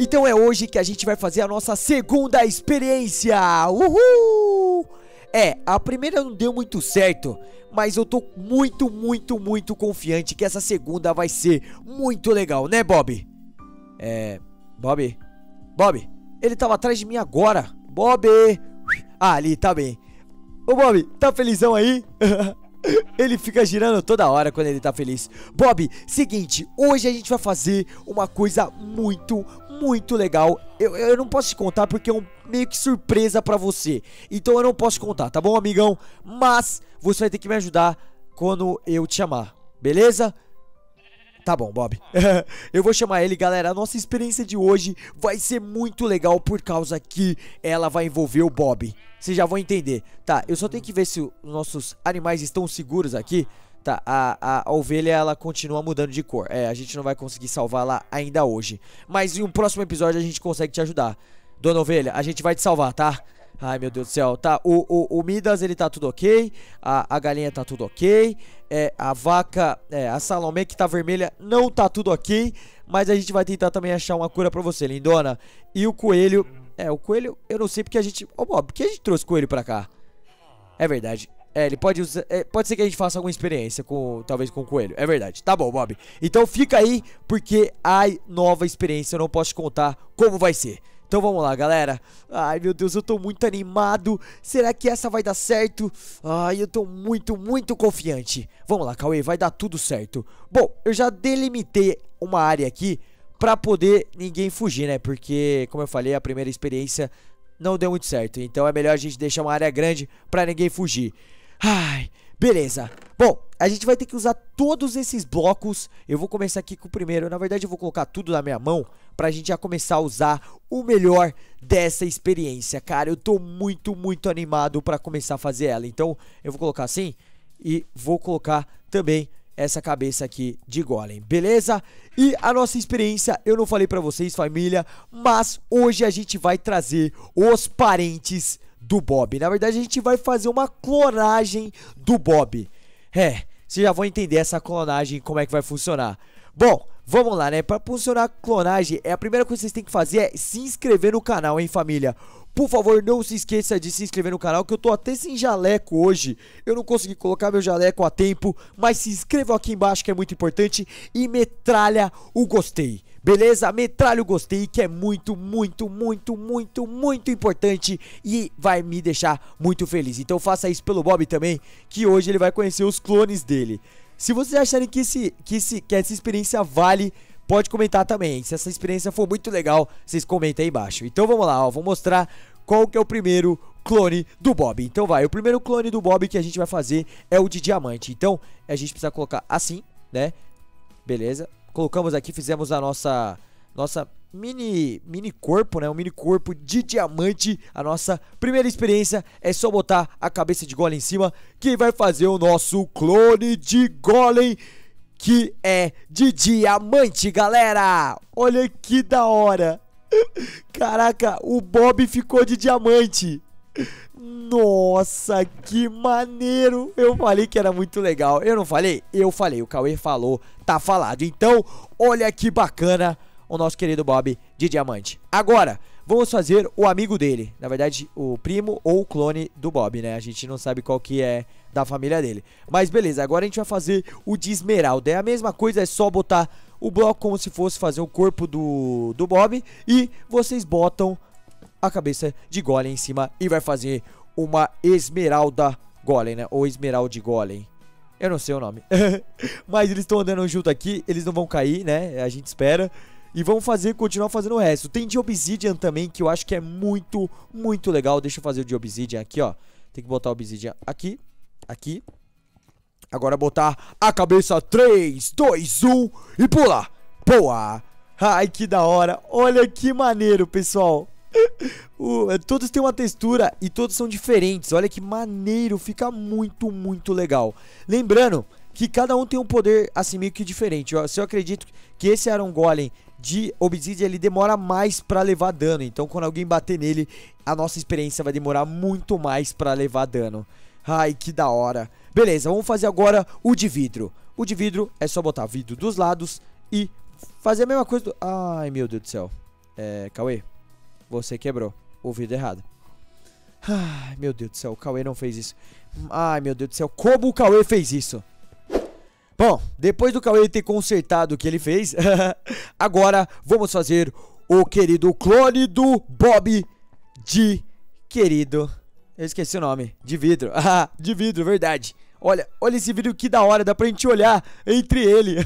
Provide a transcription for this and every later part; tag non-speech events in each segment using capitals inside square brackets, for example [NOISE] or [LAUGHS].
Então é hoje que a gente vai fazer a nossa segunda experiência. Uhul! É, a primeira não deu muito certo, mas eu tô muito, muito, muito confiante que essa segunda vai ser muito legal, né, Bob? É, Bob? Bob, ele tava atrás de mim agora. Bob! Ah, ali, tá bem. Ô, Bob, tá felizão aí? [LAUGHS] Ele fica girando toda hora quando ele tá feliz. Bob, seguinte, hoje a gente vai fazer uma coisa muito, muito legal. Eu, eu não posso te contar porque é um meio que surpresa para você. Então eu não posso contar, tá bom, amigão? Mas você vai ter que me ajudar quando eu te chamar, beleza? Tá bom, Bob. [LAUGHS] eu vou chamar ele, galera. A nossa experiência de hoje vai ser muito legal por causa que ela vai envolver o Bob. Vocês já vão entender. Tá, eu só tenho que ver se os nossos animais estão seguros aqui. Tá, a, a, a, ovelha ela continua mudando de cor. É, a gente não vai conseguir salvá-la ainda hoje. Mas em um próximo episódio a gente consegue te ajudar. Dona ovelha, a gente vai te salvar, tá? Ai, meu Deus do céu. Tá, o, o, o Midas, ele tá tudo ok. A, a galinha tá tudo ok. É, a vaca, é, a Salomé que tá vermelha, não tá tudo ok. Mas a gente vai tentar também achar uma cura pra você, lindona. E o coelho... É, o coelho, eu não sei porque a gente... Ô, oh, Bob, por que a gente trouxe o coelho pra cá? É verdade. É, ele pode usar. É, pode ser que a gente faça alguma experiência com. Talvez com o coelho. É verdade. Tá bom, Bob. Então fica aí, porque a nova experiência eu não posso te contar como vai ser. Então vamos lá, galera. Ai, meu Deus, eu tô muito animado. Será que essa vai dar certo? Ai, eu tô muito, muito confiante. Vamos lá, Cauê, vai dar tudo certo. Bom, eu já delimitei uma área aqui pra poder ninguém fugir, né? Porque, como eu falei, a primeira experiência não deu muito certo. Então é melhor a gente deixar uma área grande pra ninguém fugir. Ai, beleza. Bom, a gente vai ter que usar todos esses blocos. Eu vou começar aqui com o primeiro. Na verdade, eu vou colocar tudo na minha mão pra gente já começar a usar o melhor dessa experiência, cara. Eu tô muito, muito animado pra começar a fazer ela. Então, eu vou colocar assim e vou colocar também essa cabeça aqui de golem, beleza? E a nossa experiência, eu não falei pra vocês, família, mas hoje a gente vai trazer os parentes do Bob. Na verdade, a gente vai fazer uma clonagem do Bob. É, vocês já vão entender essa clonagem, como é que vai funcionar. Bom, vamos lá, né? Para funcionar a clonagem, é a primeira coisa que vocês têm que fazer é se inscrever no canal, hein, família? Por favor, não se esqueça de se inscrever no canal, que eu tô até sem jaleco hoje. Eu não consegui colocar meu jaleco a tempo, mas se inscreva aqui embaixo que é muito importante e metralha o gostei. Beleza? metralho gostei, que é muito, muito, muito, muito, muito importante e vai me deixar muito feliz. Então faça isso pelo Bob também, que hoje ele vai conhecer os clones dele. Se vocês acharem que, esse, que, esse, que essa experiência vale, pode comentar também. Se essa experiência for muito legal, vocês comentem aí embaixo. Então vamos lá, ó, vou mostrar qual que é o primeiro clone do Bob. Então vai, o primeiro clone do Bob que a gente vai fazer é o de diamante. Então a gente precisa colocar assim, né? Beleza? colocamos aqui, fizemos a nossa nossa mini mini corpo, né? Um mini corpo de diamante. A nossa primeira experiência é só botar a cabeça de golem em cima, que vai fazer o nosso clone de golem que é de diamante, galera. Olha que da hora. [LAUGHS] Caraca, o Bob ficou de diamante. Nossa, que maneiro! Eu falei que era muito legal. Eu não falei? Eu falei. O Cauê falou, tá falado. Então, olha que bacana o nosso querido Bob de diamante. Agora, vamos fazer o amigo dele. Na verdade, o primo ou o clone do Bob, né? A gente não sabe qual que é da família dele. Mas beleza, agora a gente vai fazer o de esmeralda. É a mesma coisa, é só botar o bloco como se fosse fazer o corpo do, do Bob. E vocês botam a cabeça de Golem em cima e vai fazer uma esmeralda Golem, né? Ou esmeralda Golem. Eu não sei o nome. [LAUGHS] Mas eles estão andando junto aqui, eles não vão cair, né? A gente espera. E vamos fazer, continuar fazendo o resto. Tem de Obsidian também, que eu acho que é muito, muito legal. Deixa eu fazer o de Obsidian aqui, ó. Tem que botar o Obsidian aqui, aqui. Agora botar a cabeça 3, 2, 1 e pular. Boa! Ai, que da hora. Olha que maneiro, pessoal. [LAUGHS] o, é, todos têm uma textura e todos são diferentes. Olha que maneiro, fica muito, muito legal. Lembrando que cada um tem um poder assim meio que diferente. Eu, eu acredito que esse Iron Golem de Obsidian ele demora mais para levar dano. Então quando alguém bater nele, a nossa experiência vai demorar muito mais para levar dano. Ai, que da hora. Beleza, vamos fazer agora o de vidro. O de vidro é só botar vidro dos lados e fazer a mesma coisa do... Ai, meu Deus do céu. É, Cauê, você quebrou o vidro errado. Ai, meu Deus do céu, o Cauê não fez isso. Ai, meu Deus do céu, como o Cauê fez isso? Bom, depois do Cauê ter consertado o que ele fez, [LAUGHS] agora vamos fazer o querido clone do Bob de querido. Eu esqueci o nome. De vidro. [LAUGHS] Ah, de vidro, verdade. Olha, olha esse vidro que da hora, dá pra gente olhar entre ele.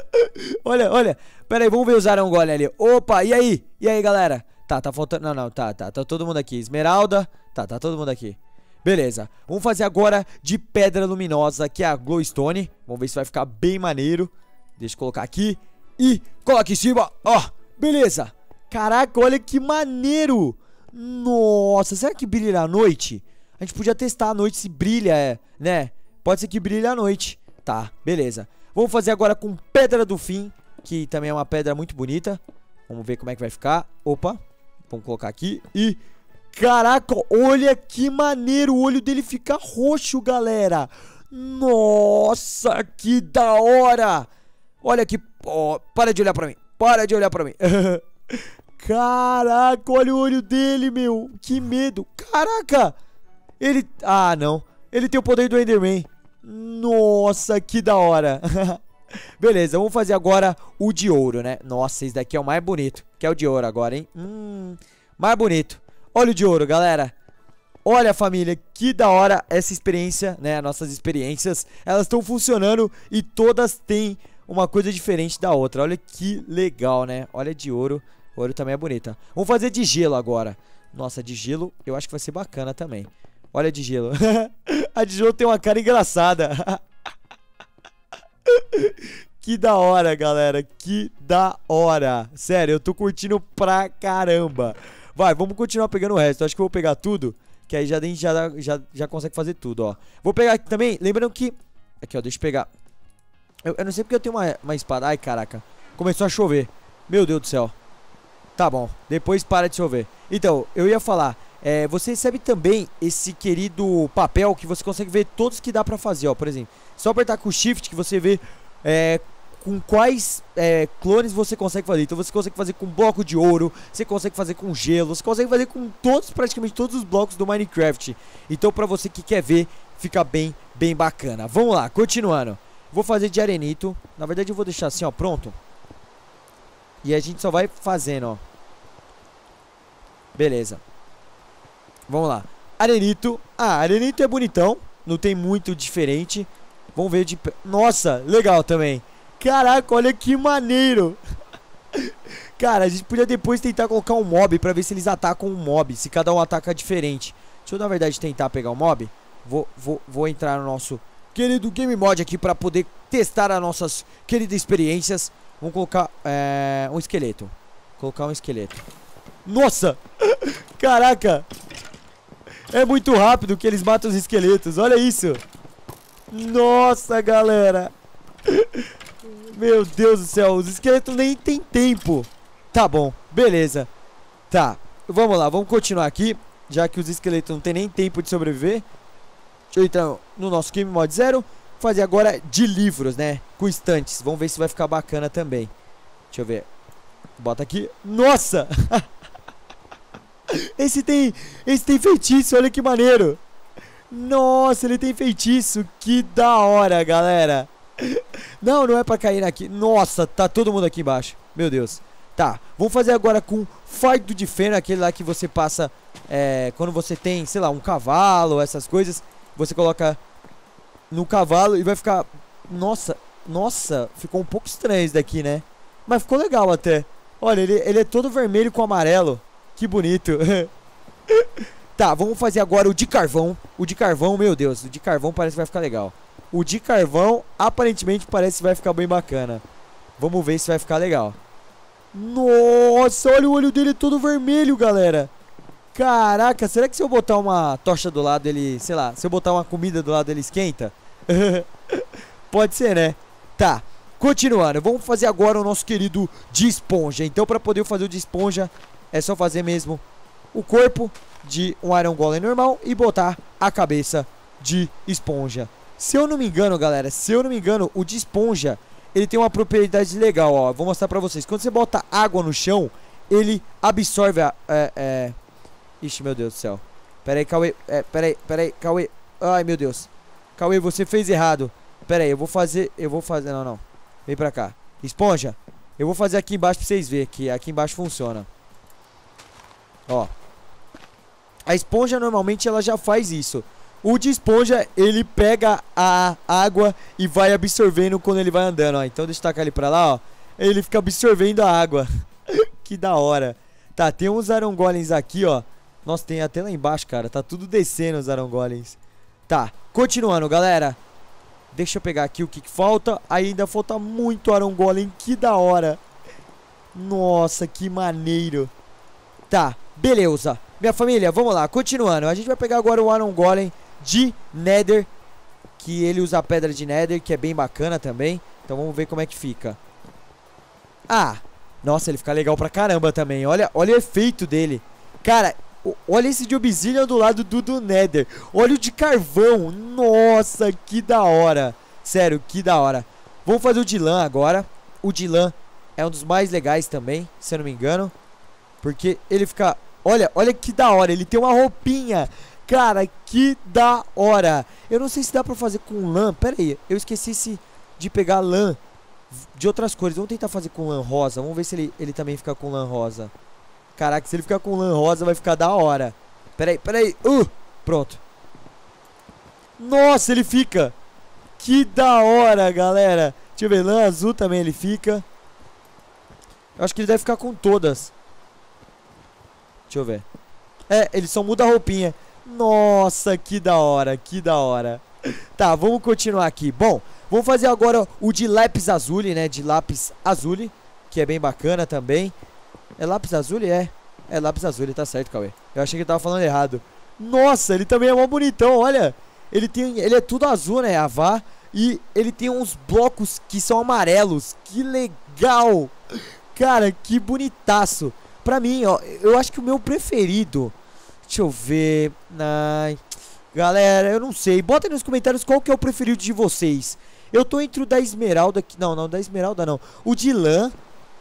[LAUGHS] olha, olha. Pera aí, vamos ver os arangolhos ali. Opa, e aí? E aí, galera? Tá, tá faltando... Não, não, tá, tá. Tá todo mundo aqui. Esmeralda. Tá, tá todo mundo aqui. Beleza. Vamos fazer agora de pedra luminosa, que é a glowstone. Vamos ver se vai ficar bem maneiro. Deixa eu colocar aqui. E coloca em cima. Ó, beleza. Caraca, olha que maneiro. Nossa, será que brilha à noite? A gente podia testar à noite se brilha, é, né? Pode ser que brilhe à noite. Tá, beleza. Vamos fazer agora com pedra do fim, que também é uma pedra muito bonita. Vamos ver como é que vai ficar. Opa. Vamos colocar aqui. E, caraca, olha que maneiro. O olho dele fica roxo, galera. Nossa, que da hora. Olha que, Oh, para de olhar pra mim. Para de olhar pra mim. [LAUGHS] Caraca, olha o olho dele, meu. Que medo. Caraca. Ele... Ah, não. Ele tem o poder do Enderman. Nossa, que da hora. [LAUGHS] Beleza, vamos fazer agora o de ouro, né? Nossa, esse daqui é o mais bonito. Que é o de ouro agora, hein? Hum, mais bonito. Olha o de ouro, galera. Olha, família, que da hora essa experiência, né? Nossas experiências, elas estão funcionando e todas têm uma coisa diferente da outra. Olha que legal, né? Olha de ouro. Ouro também é bonita. Vamos fazer de gelo agora. Nossa, de gelo eu acho que vai ser bacana também. Olha a de gelo. [LAUGHS] a de gelo tem uma cara engraçada. [LAUGHS] Que da hora, galera. Que da hora. Sério, eu tô curtindo pra caramba. Vai, vamos continuar pegando o resto. Acho que eu vou pegar tudo. Que aí já, a gente já, já, já consegue fazer tudo, ó. Vou pegar aqui também. Lembrando que... Aqui, ó. Deixa eu pegar. Eu, eu não sei porque eu tenho uma, uma espada. Ai, caraca. Começou a chover. Meu Deus do céu. Tá bom. Depois para de chover. Então, eu ia falar... É, você recebe também esse querido papel que você consegue ver todos que dá pra fazer, ó. Por exemplo, só apertar com o shift que você vê é, com quais é, clones você consegue fazer. Então você consegue fazer com bloco de ouro, você consegue fazer com gelo, você consegue fazer com todos, praticamente todos os blocos do Minecraft. Então para você que quer ver, fica bem, bem bacana. Vamos lá, continuando. Vou fazer de arenito. Na verdade eu vou deixar assim, ó, pronto. E a gente só vai fazendo, ó. Beleza. Vamos lá. Arenito. Ah, arenito é bonitão. Não tem muito diferente. Vamos ver de... Nossa, legal também. Caraca, olha que maneiro. [LAUGHS] Cara, a gente podia depois tentar colocar um mob pra ver se eles atacam um mob. Se cada um ataca diferente. Deixa eu, na verdade, tentar pegar o um mob. Vou, vou, vou entrar no nosso querido Game Mod aqui pra poder testar as nossas queridas experiências. Vamos colocar é, um esqueleto. Colocar um esqueleto. Nossa! [LAUGHS] Caraca! É muito rápido que eles matam os esqueletos. Olha isso! Nossa, galera. Meu Deus do céu, os esqueletos nem tem tempo. Tá bom, beleza. Tá, vamos lá, vamos continuar aqui. Já que os esqueletos não tem nem tempo de sobreviver. Deixa eu entrar no nosso Game Mod Zero. Fazer agora de livros, né? Com estantes. Vamos ver se vai ficar bacana também. Deixa eu ver. Bota aqui. Nossa! [LAUGHS] esse tem, esse tem feitiço, olha que maneiro. Nossa, ele tem feitiço. Que da hora, galera. [LAUGHS] Não, não é pra cair aqui. Nossa, tá todo mundo aqui embaixo. Meu Deus. Tá, vamos fazer agora com fardo de feno, aquele lá que você passa é, quando você tem, sei lá, um cavalo, essas coisas. Você coloca no cavalo e vai ficar... Nossa, nossa, ficou um pouco estranho isso daqui, né? Mas ficou legal até. Olha, ele, ele é todo vermelho com amarelo. Que bonito. [LAUGHS] Tá, vamos fazer agora o de carvão. O de carvão, meu Deus, o de carvão parece que vai ficar legal. O de carvão, aparentemente, parece que vai ficar bem bacana. Vamos ver se vai ficar legal. Nossa, olha o olho dele todo vermelho, galera. Caraca, será que se eu botar uma tocha do lado ele, sei lá, se eu botar uma comida do lado ele esquenta? [LAUGHS] Pode ser, né? Tá, continuando. Vamos fazer agora o nosso querido de esponja. Então, para poder fazer o de esponja, é só fazer mesmo o corpo de um Iron Golem normal e botar a cabeça de esponja. Se eu não me engano, galera, se eu não me engano, o de esponja, ele tem uma propriedade legal, ó. Vou mostrar pra vocês. Quando você bota água no chão, ele absorve a... É, é... Ixi, meu Deus do céu. Pera aí, Cauê. É, pera aí, pera aí, Cauê. Ai, meu Deus. Cauê, você fez errado. Pera aí, eu vou fazer... Eu vou fazer... Não, não. Vem pra cá. Esponja, eu vou fazer aqui embaixo pra vocês verem que aqui embaixo funciona. Ó. A esponja normalmente ela já faz isso. O de esponja, ele pega a água e vai absorvendo quando ele vai andando, ó. Então deixa eu tacar ele pra lá, ó. Ele fica absorvendo a água. [LAUGHS] que da hora. Tá, tem uns arangolems aqui, ó. Nossa, tem até lá embaixo, cara. Tá tudo descendo os arangolems. Tá, continuando, galera. Deixa eu pegar aqui o que, que falta. Ainda falta muito arangolem. Que da hora. Nossa, que maneiro. Tá, beleza. Minha família, vamos lá, continuando. A gente vai pegar agora o Aron Golem de Nether, que ele usa a pedra de Nether, que é bem bacana também. Então vamos ver como é que fica. Ah, nossa, ele fica legal pra caramba também. Olha, olha o efeito dele. Cara, olha esse de obsidian do lado do, do Nether. Olha o de carvão. Nossa, que da hora. Sério, que da hora. Vamos fazer o de lã agora. O de lã é um dos mais legais também, se eu não me engano. Porque ele fica Olha, olha que da hora. Ele tem uma roupinha. Cara, que da hora. Eu não sei se dá pra fazer com lã. Pera aí, eu esqueci se de pegar lã de outras cores. Vamos tentar fazer com lã rosa. Vamos ver se ele, ele também fica com lã rosa. Caraca, se ele ficar com lã rosa vai ficar da hora. Pera aí, pera aí. Uh, pronto. Nossa, ele fica. Que da hora, galera. Deixa eu ver, lã azul também ele fica. Eu acho que ele deve ficar com todas. Deixa eu ver. É, eles só mudam a roupinha. Nossa, que da hora, que da hora. Tá, vamos continuar aqui. Bom, vamos fazer agora o de lápis azul, né? De lápis azul, que é bem bacana também. É lápis azul? É. É lápis azul, tá certo, Cauê. Eu achei que ele tava falando errado. Nossa, ele também é mó bonitão, olha. Ele tem, ele é tudo azul, né? Avá E ele tem uns blocos que são amarelos. Que legal! Cara, que bonitaço. Pra mim, ó, eu acho que o meu preferido. Deixa eu ver. Ai. Galera, eu não sei. Bota aí nos comentários qual que é o preferido de vocês. Eu tô entre o da Esmeralda. Que, não, não, da Esmeralda não. O de lã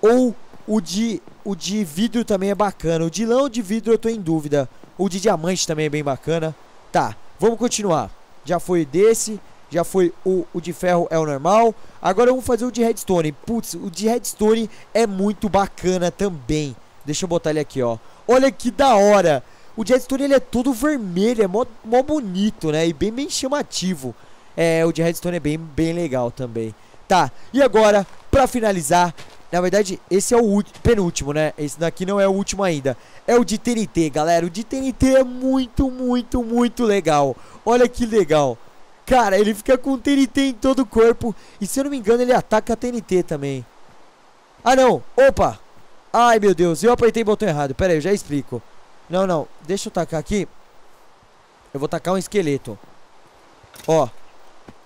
ou o de, o de vidro também é bacana. O de lã ou de vidro eu tô em dúvida. O de diamante também é bem bacana. Tá, vamos continuar. Já foi desse. Já foi o, o de ferro é o normal. Agora vamos fazer o de redstone. Putz, o de redstone é muito bacana também. Deixa eu botar ele aqui, ó. Olha que da hora! O Jetstone ele é todo vermelho, é mó, mó bonito, né? E bem, bem chamativo. É, o de Redstone é bem, bem legal também. Tá, e agora, pra finalizar, na verdade, esse é o penúltimo, né? Esse daqui não é o último ainda. É o de TNT, galera. O de TNT é muito, muito, muito legal. Olha que legal. Cara, ele fica com TNT em todo o corpo. E se eu não me engano, ele ataca a TNT também. Ah, não. Opa. Ai, meu Deus, eu apertei o botão errado. Pera aí, eu já explico. Não, não, deixa eu tacar aqui. Eu vou tacar um esqueleto. Ó.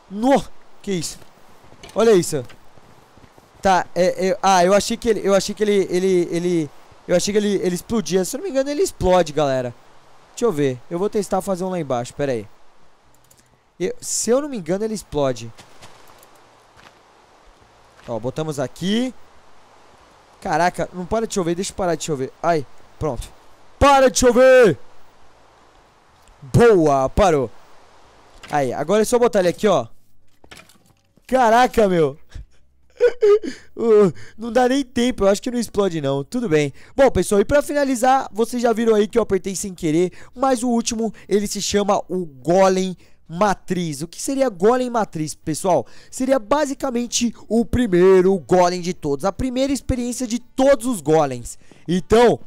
No! Que isso? Olha isso. Tá, é, é, ah, eu achei que ele, eu achei que ele, ele, ele, eu achei que ele, ele explodia. Se eu não me engano, ele explode, galera. Deixa eu ver. Eu vou testar fazer um lá embaixo, pera aí. Eu, se eu não me engano, ele explode. Ó, botamos aqui. Caraca, não para de chover, deixa eu parar de chover. Ai, pronto. Para de chover! Boa, parou. Aí, agora é só botar ele aqui, ó. Caraca, meu. uh, [LAUGHS] não dá nem tempo, eu acho que não explode não, tudo bem Bom pessoal, e pra finalizar, vocês já viram aí que eu apertei sem querer Mas o último, ele se chama o Golem matriz. O que seria golem matriz, pessoal? Seria basicamente o primeiro golem de todos, a primeira experiência de todos os golems. Então,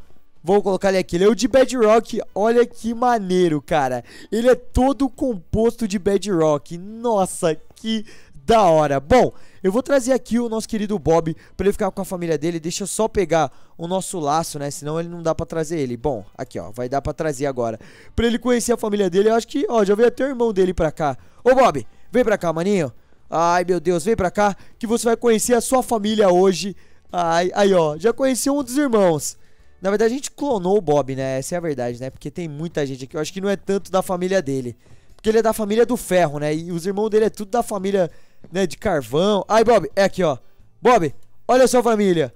vou colocar ele aqui. Ele é o de bedrock. Olha que maneiro, cara. Ele é todo composto de bedrock. Nossa, que da hora. Bom, eu vou trazer aqui o nosso querido Bob para ele ficar com a família dele. Deixa eu só pegar o nosso laço, né? Senão ele não dá para trazer ele. Bom, aqui ó, vai dar para trazer agora. Para ele conhecer a família dele, eu acho que, ó, já veio até o irmão dele para cá. Ô Bob, vem para cá, maninho. Ai, meu Deus, vem para cá que você vai conhecer a sua família hoje. Ai, aí ó, já conheci um dos irmãos. Na verdade, a gente clonou o Bob, né? Essa é a verdade, né? Porque tem muita gente aqui. Eu acho que não é tanto da família dele. Porque ele é da família do ferro, né? E os irmãos dele é tudo da família né, de carvão. ai Bob, é aqui, ó. Bob, olha sua família.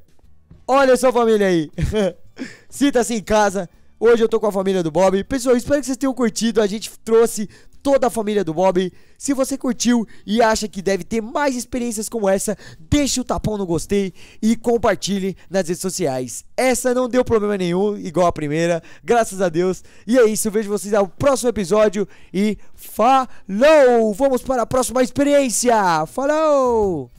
Olha sua família aí. [LAUGHS] Sinta-se em casa. Hoje eu tô com a família do Bob. Pessoal, espero que vocês tenham curtido. A gente trouxe toda a família do Bob. Se você curtiu e acha que deve ter mais experiências como essa, deixe o tapão no gostei e compartilhe nas redes sociais. Essa não deu problema nenhum, igual a primeira, graças a Deus. E é isso, vejo vocês no próximo episódio e falou! Vamos para a próxima experiência! Falou!